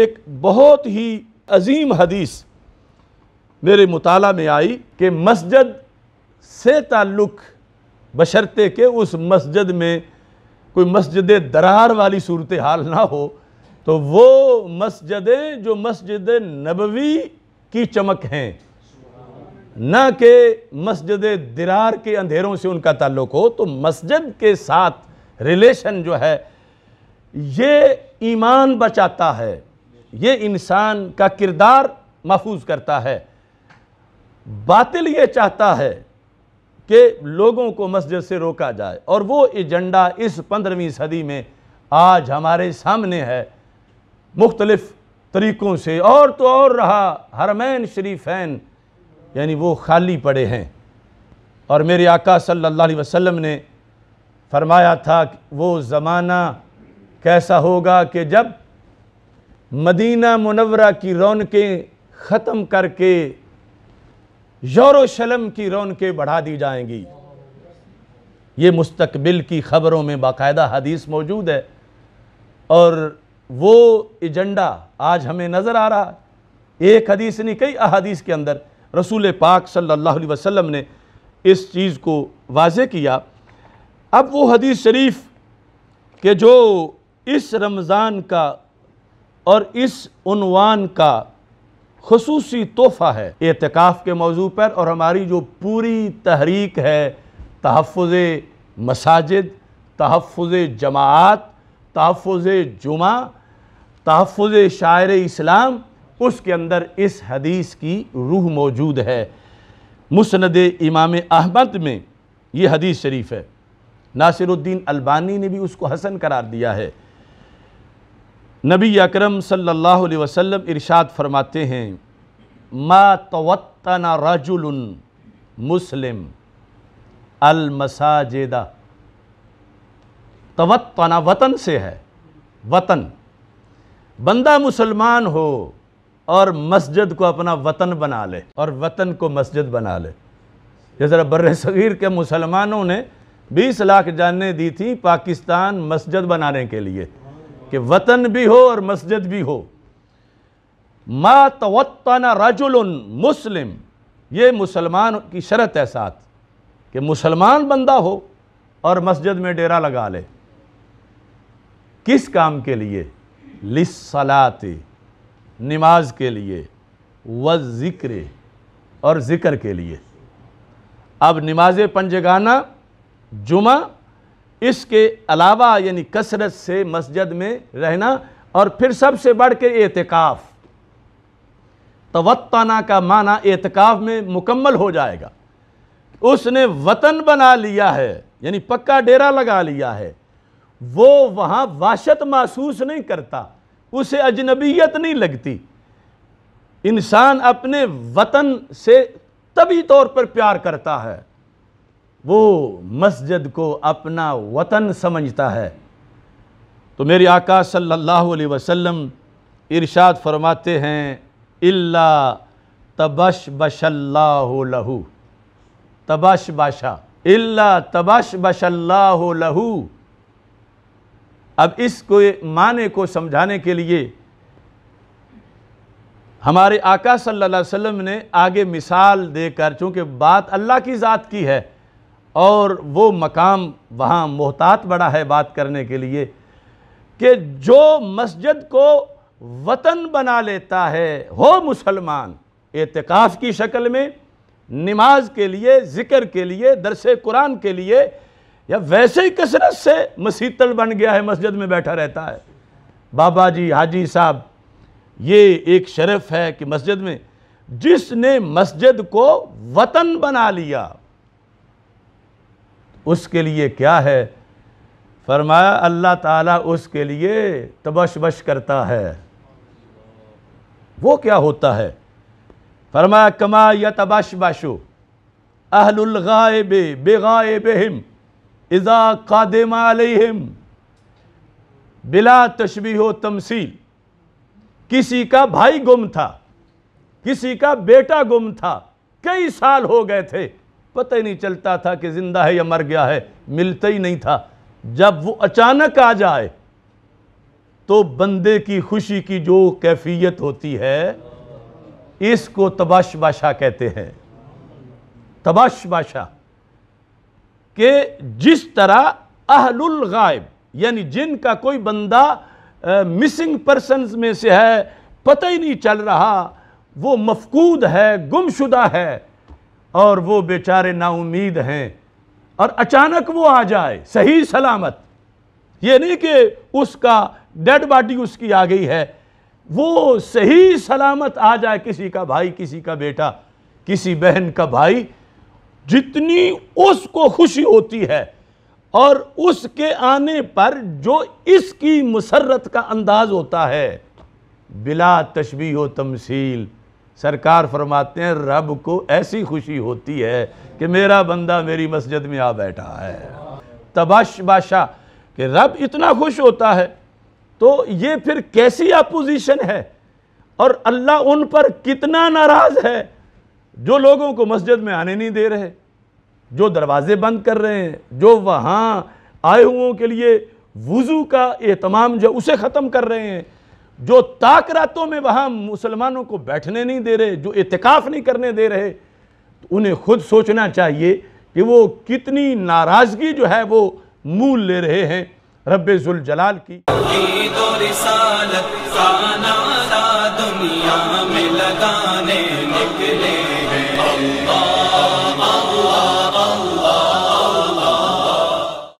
एक बहुत ही अजीम हदीस मेरे मुताला में आई कि मस्जिद से ताल्लुक़ बशर्ते के उस मस्जिद में कोई मस्जिद दरार वाली सूरत हाल ना हो तो वो मस्जिदें जो मस्जिद नबवी की चमक हैं न कि मस्जिद दरार के अंधेरों से उनका ताल्लुक़ हो तो मस्जिद के साथ रिलेशन जो है ये ईमान बचाता है ये इंसान का किरदार महफूज करता है बातिल ये चाहता है कि लोगों को मस्जिद से रोका जाए और वो एजेंडा इस पंद्रहवीं सदी में आज हमारे सामने है मुख्तलफ़ तरीक़ों से और तो और रहा हरमैन शरीफैन यानी वो खाली पड़े हैं और मेरे आका सल्लल्लाहु अलैहि वसल्लम ने फरमाया था वो ज़माना कैसा होगा कि जब मदीना मुनवरा की रौनकें ख़त्म करके यरूशलम की रौनकें बढ़ा दी जाएंगी ये मुस्तबिल की ख़बरों में बाकायदा हदीस मौजूद है और वो एजेंडा आज हमें नज़र आ रहा है एक हदीस नहीं कई अहादीस के अंदर रसूल पाक सल्लल्लाहु अलैहि वसल्लम ने इस चीज़ को वाजे किया अब वो हदीस शरीफ के जो इस रमज़ान का और इस उनवान का खसूसी तोहफ़ा है एतकाफ़ के मौजू पर और हमारी जो पूरी तहरीक है तहफ़ मसाजिद तहफ़ जमात तहफ़ जुमा तहफ़ शायर इस्लाम उसके अंदर इस हदीस की रूह मौजूद है मुसनद इमाम अहमद में ये हदीस शरीफ है नासिरुद्दीन अलबानी ने भी उसको हसन करार दिया है नबी अकरम सल्लल्लाहु अलैहि वसल्लम इरशाद फरमाते हैं मा तवत्तना रजुल मुस्लिम मसाजिदा तवत्तना वतन से है वतन बंदा मुसलमान हो और मस्जिद को अपना वतन बना ले और वतन को मस्जिद बना ले जैसे बर सग़ीर के मुसलमानों ने 20 लाख जानें दी थी पाकिस्तान मस्जिद बनाने के लिए कि वतन भी हो और मस्जिद भी हो मा तवतना रजुल मुस्लिम ये मुसलमान की शर्त है साथ कि मुसलमान बंदा हो और मस्जिद में डेरा लगा ले किस काम के लिए लिसलाती नमाज के लिए व ज़िक्र और ज़िक्र के लिए अब नमाज पंजगाना जुमा इसके अलावा यानी कसरत से मस्जिद में रहना और फिर सबसे बढ़ के एतकाफ़ तवत्ताना का माना एतकाफ़ में मुकम्मल हो जाएगा उसने वतन बना लिया है यानी पक्का डेरा लगा लिया है वो वहाँ वाशत महसूस नहीं करता उसे अजनबीयत नहीं लगती इंसान अपने वतन से तभी तौर पर प्यार करता है वो मस्जिद को अपना वतन समझता है तो मेरे आका सल्लल्लाहु अलैहि वसल्लम इरशाद फरमाते हैं इल्ला तबश बशल्लाहु लहू तबश बाशा इल्ला तबश बशल्लाहु लहू अब इसको माने को समझाने के लिए हमारे आका सल्लल्लाहु अलैहि वसल्लम ने आगे मिसाल देकर चूँकि बात अल्लाह की ज़ात की है और वो मकाम वहाँ मोहतात बड़ा है बात करने के लिए कि जो मस्जिद को वतन बना लेता है हो मुसलमान एतकाफ़ की शक्ल में नमाज के लिए ज़िक्र के लिए दरस कुरान के लिए या वैसे ही कसरत से मसीतल बन गया है मस्जिद में बैठा रहता है बाबा जी हाजी साहब ये एक शरफ है कि मस्जिद में जिसने मस्जिद को वतन बना लिया उसके लिए क्या है फरमाया अल्लाह ताला उसके लिए तबशबश करता है वो क्या होता है फरमाया कमा या तबशबशो अहलगाब बेगाबहम इज़ा कादम अलहम बिला तशबी हो तमसील किसी का भाई गुम था किसी का बेटा गुम था कई साल हो गए थे पता ही नहीं चलता था कि ज़िंदा है या मर गया है मिलता ही नहीं था जब वो अचानक आ जाए तो बंदे की खुशी की जो कैफियत होती है इसको तबाश बाशा कहते हैं तबाश बाशा के जिस तरह अहलुल गायब यानी जिनका कोई बंदा आ, मिसिंग पर्सन में से है पता ही नहीं चल रहा वो मफकूद है गुमशुदा है और वो बेचारे नाउमीद हैं और अचानक वो आ जाए सही सलामत ये नहीं कि उसका डेड बॉडी उसकी आ गई है वो सही सलामत आ जाए किसी का भाई किसी का बेटा किसी बहन का भाई जितनी उसको खुशी होती है और उसके आने पर जो इसकी मुसरत का अंदाज़ होता है बिला तशबी व तमसील सरकार फरमाते हैं रब को ऐसी खुशी होती है कि मेरा बंदा मेरी मस्जिद में आ बैठा है तबाश बादशाह कि रब इतना खुश होता है तो ये फिर कैसी अपोजिशन है और अल्लाह उन पर कितना नाराज़ है जो लोगों को मस्जिद में आने नहीं दे रहे जो दरवाज़े बंद कर रहे हैं जो वहाँ आए हुओं के लिए वज़ू का एहतमाम जो उसे ख़त्म कर रहे हैं जो ताक रातों में वहाँ मुसलमानों को बैठने नहीं दे रहे जो इतकाफ़ नहीं करने दे रहे तो उन्हें खुद सोचना चाहिए कि वो कितनी नाराज़गी जो है वो मूल ले रहे हैं रब्बुल जलाल की दुनिया में लगाने निकले हैं